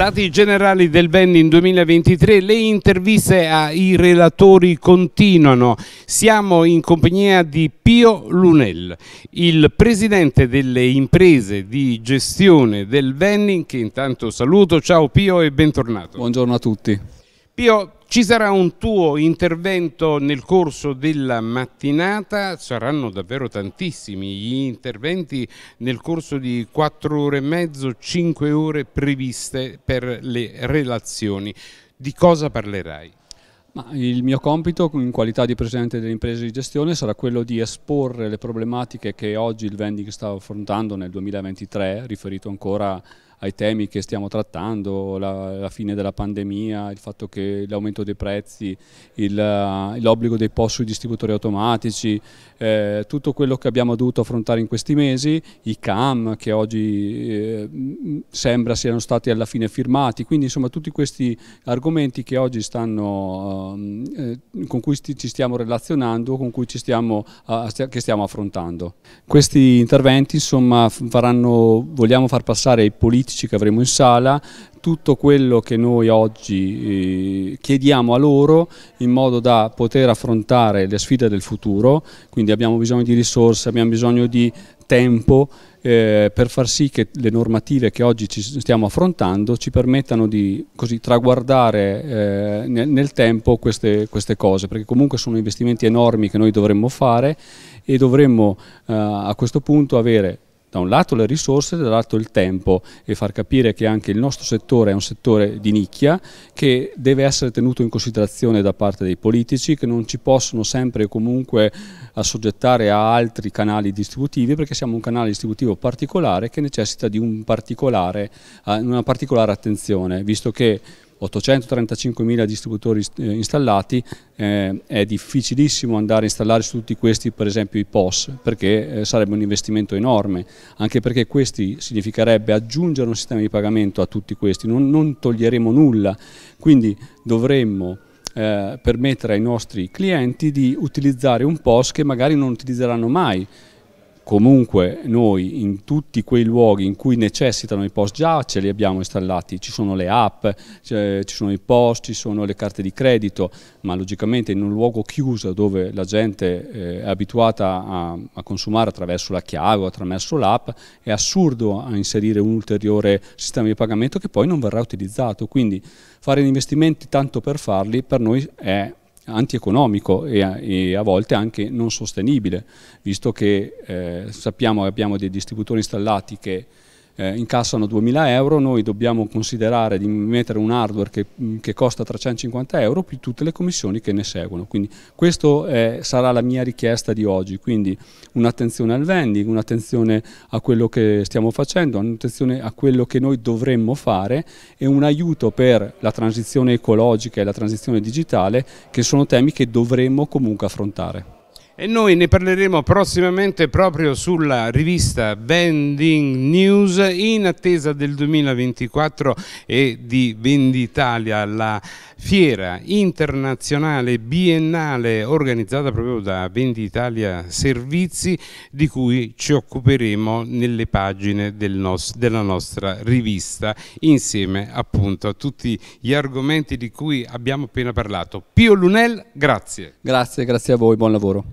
Stati generali del Venni in 2023, le interviste ai relatori continuano. Siamo in compagnia di Pio Lunel, il presidente delle imprese di gestione del Venni, che intanto saluto. Ciao Pio e bentornato. Buongiorno a tutti. Pio, ci sarà un tuo intervento nel corso della mattinata, saranno davvero tantissimi gli interventi nel corso di 4 ore e mezzo, 5 ore previste per le relazioni. Di cosa parlerai? Ma il mio compito in qualità di presidente delle imprese di gestione sarà quello di esporre le problematiche che oggi il vending sta affrontando nel 2023, riferito ancora a ai temi che stiamo trattando, la, la fine della pandemia, il fatto che l'aumento dei prezzi, eh, l'obbligo dei post sui distributori automatici, eh, tutto quello che abbiamo dovuto affrontare in questi mesi, i CAM che oggi eh, sembra siano stati alla fine firmati, quindi insomma tutti questi argomenti che oggi stanno, ehm, eh, con cui ci stiamo relazionando, con cui ci stiamo, che stiamo affrontando. Questi interventi insomma faranno, vogliamo far passare ai politici politici che avremo in sala, tutto quello che noi oggi eh, chiediamo a loro in modo da poter affrontare le sfide del futuro, quindi abbiamo bisogno di risorse, abbiamo bisogno di tempo eh, per far sì che le normative che oggi ci stiamo affrontando ci permettano di così, traguardare eh, nel, nel, tempo queste, queste, cose, perché comunque sono investimenti enormi che noi dovremmo fare e dovremmo eh, a questo punto avere da un lato le risorse, dall'altro il tempo e far capire che anche il nostro settore è un settore di nicchia che deve essere tenuto in considerazione da parte dei politici che non ci possono sempre e comunque assoggettare a altri canali distributivi perché siamo un canale distributivo particolare che necessita di un particolare, eh, una particolare attenzione visto che 835.000 distributori eh, installati, eh, è difficilissimo andare a installare su tutti questi per esempio i POS perché eh, sarebbe un investimento enorme, anche perché questi significherebbe aggiungere un sistema di pagamento a tutti questi, non, non toglieremo nulla, quindi dovremmo eh, permettere ai nostri clienti di utilizzare un POS che magari non utilizzeranno mai, comunque noi in tutti quei luoghi in cui necessitano i post già ce li abbiamo installati, ci sono le app, ci eh, sono i post, ci sono le carte di credito, ma logicamente in un luogo chiuso dove la gente eh, è abituata a, consumare attraverso la chiave o attraverso l'app è assurdo inserire un ulteriore sistema di pagamento che poi non verrà utilizzato, quindi fare gli investimenti tanto per farli per noi è antieconomico e a, e a volte anche non sostenibile, visto che eh, sappiamo che abbiamo dei distributori installati che eh, incassano 2.000 euro, noi dobbiamo considerare di mettere un hardware che, mm, che, costa 350 euro più tutte le commissioni che ne seguono. Quindi questa eh, sarà la mia richiesta di oggi, quindi un'attenzione al vending, un'attenzione a quello che stiamo facendo, un'attenzione a quello che noi dovremmo fare e un aiuto per la transizione ecologica e la transizione digitale che sono temi che dovremmo comunque affrontare e noi ne parleremo prossimamente proprio sulla rivista Vending News in attesa del 2024 e di Venditalia, la fiera internazionale biennale organizzata proprio da Venditalia Servizi di cui ci occuperemo nelle pagine del nos della nostra rivista insieme appunto a tutti gli argomenti di cui abbiamo appena parlato. Pio Lunel, grazie. Grazie, grazie a voi, buon lavoro.